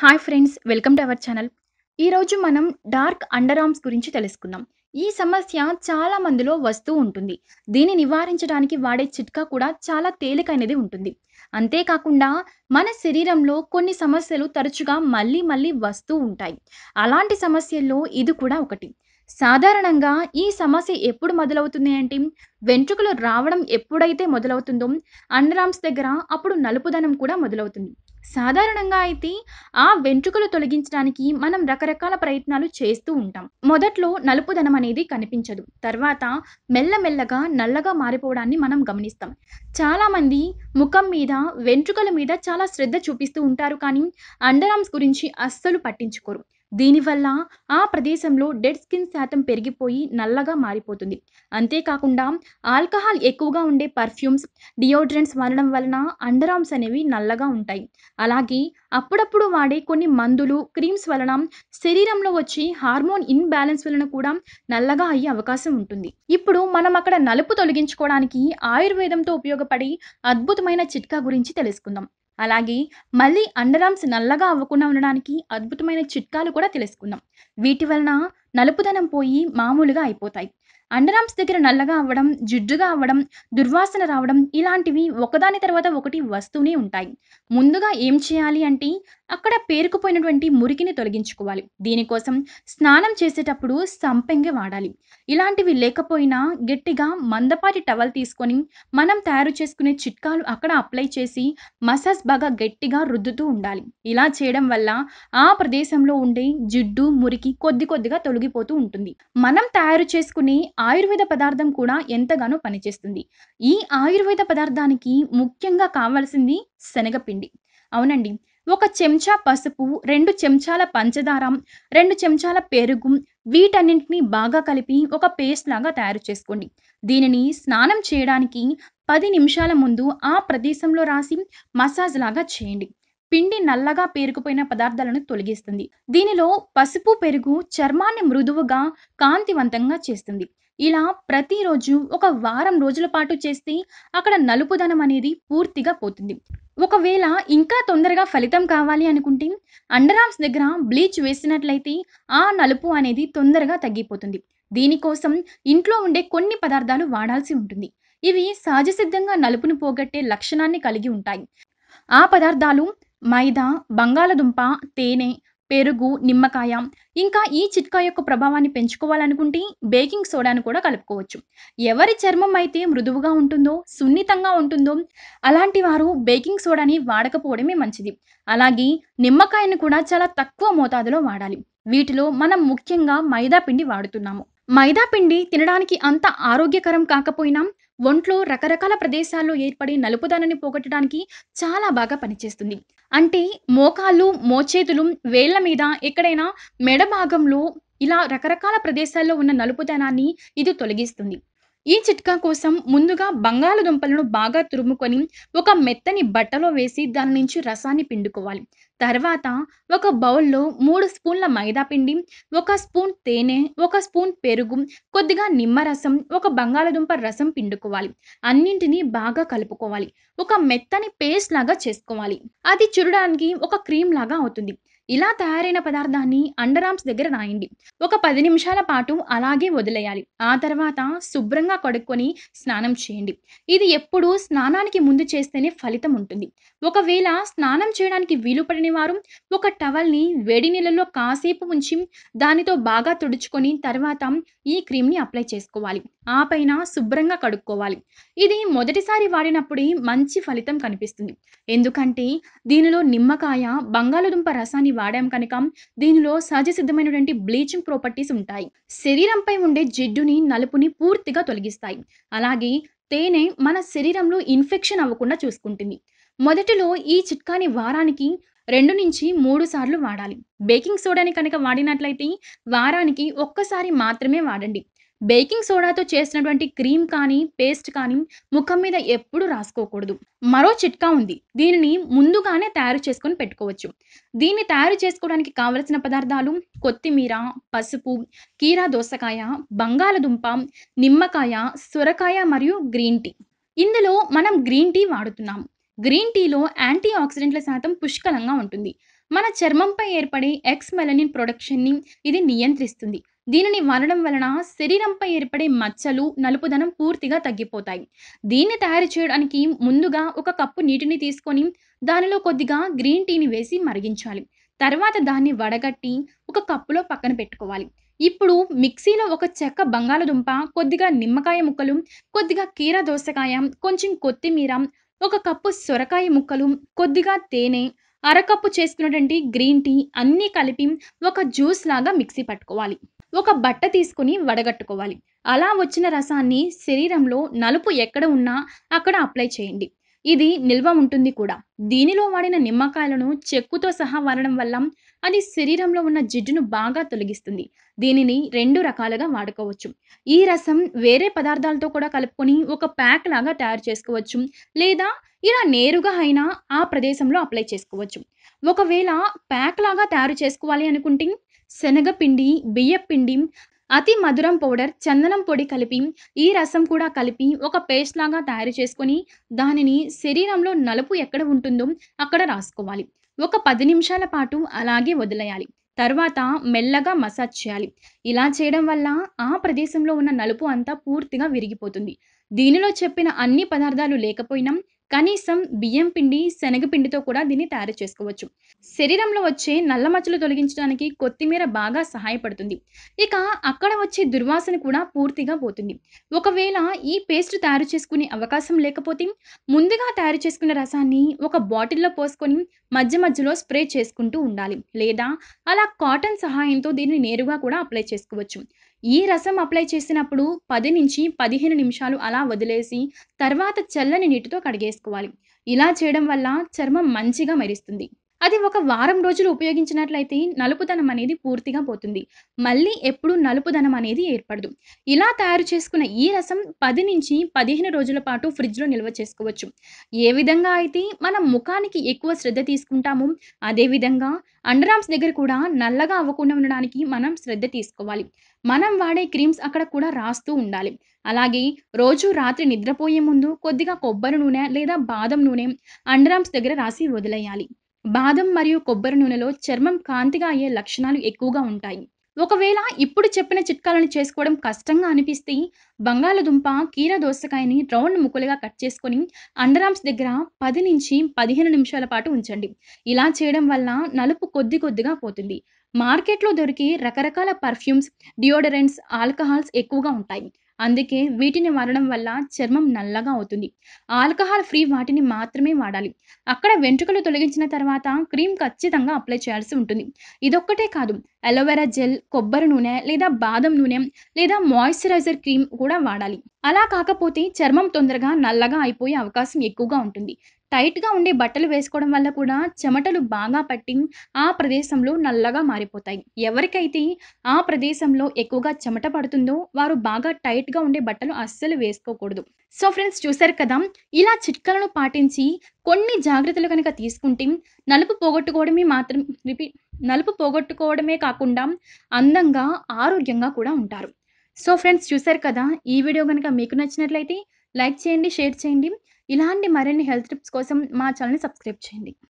hi friends welcome to our channel ఈరోజు మనం dark under arms గురించి తెలుసుకుందాం ఈ సమస్య చాలా మందిలో వస్తూ ఉంటుంది దీన్ని నివారించడానికి వాడే చిట్కా కూడా చాలా తేలికైనది ఉంటుంది అంతేకాకుండా మన శరీరంలో కొన్ని సమస్యలు తరచుగా మళ్ళీ మళ్ళీ వస్తూ ఉంటాయి అలాంటి సమస్యల్లో ఇది కూడా ఒకటి సాధారణంగా ఈ సమస్య ఎప్పుడు మొదలవుతుంది అంటే వెంట్రుకలు రావడం ఎప్పుడైతే మొదలవుతుందో అండర్ ఆర్మ్స్ దగ్గర అప్పుడు నలుపుదనం కూడా మొదలవుతుంది సాధారణంగా అయితే ఆ వెంట్రుకలు తొలగించడానికి మనం రకరకాల ప్రయత్నాలు చేస్తూ ఉంటాం మొదట్లో నలుపుదనం అనేది కనిపించదు తర్వాత మెల్లమెల్లగా నల్లగా మారిపోవడాన్ని మనం గమనిస్తాం చాలామంది ముఖం మీద వెంట్రుకల మీద చాలా శ్రద్ధ చూపిస్తూ ఉంటారు కానీ అండర్ ఆర్మ్స్ గురించి అస్సలు పట్టించుకోరు దీనివల్ల ఆ ప్రదేశంలో డెడ్ స్కిన్ శాతం పెరిగిపోయి నల్లగా మారిపోతుంది అంతేకాకుండా ఆల్కహాల్ ఎక్కువగా ఉండే పర్ఫ్యూమ్స్ డియోడ్రెంట్స్ వాడడం వలన అండర్ ఆర్మ్స్ అనేవి నల్లగా ఉంటాయి అలాగే అప్పుడప్పుడు వాడే కొన్ని మందులు క్రీమ్స్ వలన శరీరంలో వచ్చే హార్మోన్ ఇన్బ్యాలెన్స్ వలన కూడా నల్లగా అయ్యే అవకాశం ఉంటుంది ఇప్పుడు మనం అక్కడ నలుపు తొలగించుకోవడానికి ఆయుర్వేదంతో ఉపయోగపడే అద్భుతమైన చిట్కా గురించి తెలుసుకుందాం అలాగే మళ్ళీ అండర్ ఆర్మ్స్ నల్లగా అవ్వకుండా ఉండడానికి అద్భుతమైన చిట్కాలు కూడా తెలుసుకుందాం వీటి వలన నలుపుదనం పోయి మామూలుగా అయిపోతాయి అండర్ ఆర్మ్స్ దగ్గర నల్లగా అవ్వడం జిడ్డుగా అవ్వడం దుర్వాసన రావడం ఇలాంటివి ఒకదాని తర్వాత ఒకటి వస్తూనే ఉంటాయి ముందుగా ఏం చేయాలి అంటే అక్కడ పేరుకుపోయినటువంటి మురికిని తొలగించుకోవాలి దీనికోసం స్నానం చేసేటప్పుడు సంపెంగే వాడాలి ఇలాంటివి లేకపోయినా గట్టిగా మందపాటి టవల్ తీసుకొని మనం తయారు చేసుకునే చిట్కాలు అక్కడ అప్లై చేసి మసాజ్ బాగా గట్టిగా రుద్దుతూ ఉండాలి ఇలా చేయడం వల్ల ఆ ప్రదేశంలో ఉండే జిడ్డు మురికి కొద్ది కొద్దిగా తొలగిపోతూ ఉంటుంది మనం తయారు చేసుకునే ఆయుర్వేద పదార్థం కూడా ఎంతగానో పనిచేస్తుంది ఈ ఆయుర్వేద పదార్థానికి ముఖ్యంగా కావాల్సింది శనగపిండి అవునండి ఒక చెంచా పసుపు రెండు చెంచాల పంచదార రెండు చెంచాల పెరుగు వీటన్నింటినీ బాగా కలిపి ఒక పేస్ట్ లాగా తయారు చేసుకోండి దీనిని స్నానం చేయడానికి పది నిమిషాల ముందు ఆ ప్రదేశంలో రాసి మసాజ్ లాగా చేయండి పిండి నల్లగా పేరుకుపోయిన పదార్థాలను తొలగిస్తుంది దీనిలో పసుపు పెరుగు చర్మాన్ని మృదువుగా కాంతివంతంగా చేస్తుంది ఇలా ప్రతిరోజు ఒక వారం రోజుల పాటు చేస్తే అక్కడ నలుపుదనం అనేది పూర్తిగా పోతుంది ఒకవేళ ఇంకా తొందరగా ఫలితం కావాలి అనుకుంటే అండర్ ఆర్మ్స్ దగ్గర బ్లీచ్ వేసినట్లయితే ఆ నలుపు అనేది తొందరగా తగ్గిపోతుంది దీనికోసం ఇంట్లో ఉండే కొన్ని పదార్థాలు వాడాల్సి ఉంటుంది ఇవి సహజసిద్ధంగా నలుపును పోగొట్టే లక్షణాన్ని కలిగి ఉంటాయి ఆ పదార్థాలు మైదా బంగాళదుంప తేనె పెరుగు నిమ్మకాయ ఇంకా ఈ చిట్కా యొక్క ప్రభావాన్ని పెంచుకోవాలనుకుంటే బేకింగ్ సోడాను కూడా కలుపుకోవచ్చు ఎవరి చర్మం అయితే మృదువుగా ఉంటుందో సున్నితంగా ఉంటుందో అలాంటి వారు బేకింగ్ సోడాని వాడకపోవడమే మంచిది అలాగే నిమ్మకాయను కూడా చాలా తక్కువ మోతాదులో వాడాలి వీటిలో మనం ముఖ్యంగా మైదా పిండి వాడుతున్నాము మైదా పిండి తినడానికి అంత ఆరోగ్యకరం కాకపోయినా ఒంట్లో రకరకాల ప్రదేశాల్లో ఏర్పడి నలుపుదనని పోగొట్టడానికి చాలా బాగా పనిచేస్తుంది అంటే మోకాళ్ళు మోచేతులు వేళ్ల మీద ఎక్కడైనా మెడ భాగంలో ఇలా రకరకాల ప్రదేశాల్లో ఉన్న నలుపుదనాన్ని ఇది తొలగిస్తుంది ఈ చిట్కా కోసం ముందుగా బంగాళదుంపలను బాగా తురుముకొని ఒక మెత్తని బట్టలో వేసి దాని నుంచి రసాన్ని పిండుకోవాలి తర్వాత ఒక బౌల్లో మూడు స్పూన్ల మైదా పిండి ఒక స్పూన్ తేనె ఒక స్పూన్ పెరుగు కొద్దిగా నిమ్మరసం ఒక బంగాళదుంప రసం పిండుకోవాలి అన్నింటినీ బాగా కలుపుకోవాలి ఒక మెత్తని పేస్ట్ లాగా చేసుకోవాలి అది చూడడానికి ఒక క్రీమ్ లాగా అవుతుంది ఇలా తయారైన పదార్థాన్ని అండర్ ఆర్మ్స్ దగ్గర రాయండి ఒక పది నిమిషాల పాటు అలాగే వదిలేయాలి ఆ తర్వాత శుభ్రంగా కడుక్కొని స్నానం చేయండి ఇది ఎప్పుడూ స్నానానికి ముందు చేస్తేనే ఫలితం ఉంటుంది ఒకవేళ స్నానం చేయడానికి వీలు పడిన వారు ఒక టవల్ని వేడి నీళ్ళలో కాసేపు ఉంచి దానితో బాగా తుడుచుకొని తర్వాత ఈ క్రీమ్ని అప్లై చేసుకోవాలి ఆ పైన శుభ్రంగా కడుక్కోవాలి ఇది మొదటిసారి వాడినప్పుడే మంచి ఫలితం కనిపిస్తుంది ఎందుకంటే దీనిలో నిమ్మకాయ బంగాళదుంప రసాన్ని వాడాం కనుక దీనిలో సహజ సిద్ధమైనటువంటి బ్లీచింగ్ ప్రాపర్టీస్ ఉంటాయి శరీరంపై ఉండే జిడ్డుని నలుపుని పూర్తిగా తొలగిస్తాయి అలాగే తేనె మన శరీరంలో ఇన్ఫెక్షన్ అవ్వకుండా చూసుకుంటుంది మొదటిలో ఈ చిట్కాని వారానికి రెండు నుంచి మూడు సార్లు వాడాలి బేకింగ్ సోడాని కనుక వాడినట్లయితే వారానికి ఒక్కసారి మాత్రమే వాడండి బేకింగ్ సోడాతో చేసినటువంటి క్రీమ్ కానీ పేస్ట్ కానీ ముఖం మీద ఎప్పుడు రాసుకోకూడదు మరో చిట్కా ఉంది దీనిని ముందుగానే తయారు చేసుకొని పెట్టుకోవచ్చు దీన్ని తయారు చేసుకోవడానికి కావలసిన పదార్థాలు కొత్తిమీర పసుపు కీరా దోసకాయ బంగాళదుంప నిమ్మకాయ సొరకాయ మరియు గ్రీన్ టీ ఇందులో మనం గ్రీన్ టీ వాడుతున్నాము గ్రీన్ టీలో యాంటీ ఆక్సిడెంట్ల శాతం పుష్కలంగా ఉంటుంది మన చర్మంపై ఏర్పడే ఎక్స్ మెలనిన్ ప్రొడక్షన్ని ఇది నియంత్రిస్తుంది దీనిని వాడడం వలన శరీరంపై ఏర్పడే మచ్చలు నలుపుదనం పూర్తిగా తగ్గిపోతాయి దీన్ని తయారు చేయడానికి ముందుగా ఒక కప్పు నీటిని తీసుకొని దానిలో కొద్దిగా గ్రీన్ టీని వేసి మరిగించాలి తర్వాత దాన్ని వడగట్టి ఒక కప్పులో పక్కన పెట్టుకోవాలి ఇప్పుడు మిక్సీలో ఒక చెక్క బంగాళదుంప కొద్దిగా నిమ్మకాయ ముక్కలు కొద్దిగా కీర దోసకాయ కొంచెం కొత్తిమీర ఒక కప్పు సొరకాయ ముక్కలు కొద్దిగా తేనె అరకప్పు చేసుకున్నటువంటి గ్రీన్ టీ అన్నీ కలిపి ఒక జ్యూస్ లాగా మిక్సీ పట్టుకోవాలి ఒక బట్ట తీసుకుని వడగట్టుకోవాలి అలా వచ్చిన రసాన్ని శరీరంలో నలుపు ఎక్కడ ఉన్నా అక్కడ అప్లై చేయండి ఇది నిల్వ ఉంటుంది కూడా దీనిలో వాడిన నిమ్మకాయలను చెక్కుతో సహా వాడడం వల్ల అది శరీరంలో ఉన్న జిడ్డును బాగా తొలగిస్తుంది దీనిని రెండు రకాలుగా వాడుకోవచ్చు ఈ రసం వేరే పదార్థాలతో కూడా కలుపుకొని ఒక ప్యాక్ లాగా తయారు చేసుకోవచ్చు లేదా ఇలా నేరుగా అయినా ఆ ప్రదేశంలో అప్లై చేసుకోవచ్చు ఒకవేళ ప్యాక్ లాగా తయారు చేసుకోవాలి అనుకుంటే శనగపిండి బియ్యపిండి అతి మధురం పౌడర్ చందనం పొడి కలిపి ఈ రసం కూడా కలిపి ఒక పేస్ట్ లాగా తయారు చేసుకొని దానిని శరీరంలో నలుపు ఎక్కడ ఉంటుందో అక్కడ రాసుకోవాలి ఒక పది నిమిషాల పాటు అలాగే వదిలేయాలి తర్వాత మెల్లగా మసాజ్ చేయాలి ఇలా చేయడం వల్ల ఆ ప్రదేశంలో ఉన్న నలుపు అంతా పూర్తిగా విరిగిపోతుంది దీనిలో చెప్పిన అన్ని పదార్థాలు లేకపోయినా కనీసం బియ్యం పిండి శనగపిండితో కూడా దీన్ని తయారు చేసుకోవచ్చు శరీరంలో వచ్చే నల్ల మచ్చలు తొలగించడానికి కొత్తిమీర బాగా సహాయపడుతుంది ఇక అక్కడ వచ్చే దుర్వాసన కూడా పూర్తిగా పోతుంది ఒకవేళ ఈ పేస్ట్ తయారు చేసుకునే అవకాశం లేకపోతే ముందుగా తయారు చేసుకున్న రసాన్ని ఒక బాటిల్లో పోసుకొని మధ్య మధ్యలో స్ప్రే చేసుకుంటూ ఉండాలి లేదా అలా కాటన్ సహాయంతో దీన్ని నేరుగా కూడా అప్లై చేసుకోవచ్చు ఈ రసం అప్లై చేసినప్పుడు పది నుంచి పదిహేను నిమిషాలు అలా వదిలేసి తర్వాత చల్లని నీటితో కడిగేసి చేసుకోవాలి ఇలా చేయడం వల్ల చర్మం మంచిగా మెరుస్తుంది అది ఒక వారం రోజులు ఉపయోగించినట్లయితే నలుపుదనం అనేది పూర్తిగా పోతుంది మళ్ళీ ఎప్పుడు నలుపుదనం అనేది ఏర్పడదు ఇలా తయారు చేసుకున్న ఈ రసం పది నుంచి పదిహేను రోజుల పాటు ఫ్రిడ్జ్లో నిల్వ చేసుకోవచ్చు ఏ విధంగా అయితే మనం ముఖానికి ఎక్కువ శ్రద్ధ తీసుకుంటామో అదేవిధంగా అండరామ్స్ దగ్గర కూడా నల్లగా అవ్వకుండా ఉండడానికి మనం శ్రద్ధ తీసుకోవాలి మనం వాడే క్రీమ్స్ అక్కడ కూడా రాస్తూ ఉండాలి అలాగే రోజు రాత్రి నిద్రపోయే ముందు కొద్దిగా కొబ్బరి నూనె లేదా బాదం నూనె అండరామ్స్ దగ్గర రాసి వదిలేయాలి బాదం మరియు కొబ్బరి నూనెలో చర్మం కాంతిగా అయ్యే లక్షణాలు ఎక్కువగా ఉంటాయి ఒకవేళ ఇప్పుడు చెప్పిన చిట్కాలను చేసుకోవడం కష్టంగా అనిపిస్తే బంగాళదుంప కీర దోసకాయని రౌండ్ ముక్కలుగా కట్ చేసుకొని అండరామ్స్ దగ్గర పది నుంచి పదిహేను నిమిషాల పాటు ఉంచండి ఇలా చేయడం వల్ల నలుపు కొద్ది కొద్దిగా పోతుంది మార్కెట్లో దొరికి రకరకాల పర్ఫ్యూమ్స్ డియోడరెంట్స్ ఆల్కహాల్స్ ఎక్కువగా ఉంటాయి అందుకే వీటిని వాడడం వల్ల చర్మం నల్లగా అవుతుంది ఆల్కహాల్ ఫ్రీ వాటిని మాత్రమే వాడాలి అక్కడ వెంట్రుకలు తొలగించిన తర్వాత క్రీమ్ ఖచ్చితంగా అప్లై చేయాల్సి ఉంటుంది ఇదొక్కటే కాదు అలోవెరా జెల్ కొబ్బరి నూనె లేదా బాదం నూనె లేదా మాయిశ్చరైజర్ క్రీమ్ కూడా వాడాలి అలా కాకపోతే చర్మం తొందరగా నల్లగా అయిపోయే అవకాశం ఎక్కువగా ఉంటుంది టైట్గా ఉండే బట్టలు వేసుకోవడం వల్ల కూడా చెమటలు బాగా పట్టి ఆ ప్రదేశంలో నల్లగా మారిపోతాయి ఎవరికైతే ఆ ప్రదేశంలో ఎక్కువగా చెమట పడుతుందో వారు బాగా టైట్గా ఉండే బట్టలు అస్సలు వేసుకోకూడదు సో ఫ్రెండ్స్ చూసారు కదా ఇలా చిట్కలను పాటించి కొన్ని జాగ్రత్తలు కనుక తీసుకుంటే నలుపు పోగొట్టుకోవడమే మాత్రం రిపీట్ నలుపు పోగొట్టుకోవడమే కాకుండా అందంగా ఆరోగ్యంగా కూడా ఉంటారు సో ఫ్రెండ్స్ చూశారు కదా ఈ వీడియో కనుక మీకు నచ్చినట్లయితే లైక్ చేయండి షేర్ చేయండి ఇలాంటి మరిన్ని హెల్త్ టిప్స్ కోసం మా ఛానల్ని సబ్స్క్రైబ్ చేయండి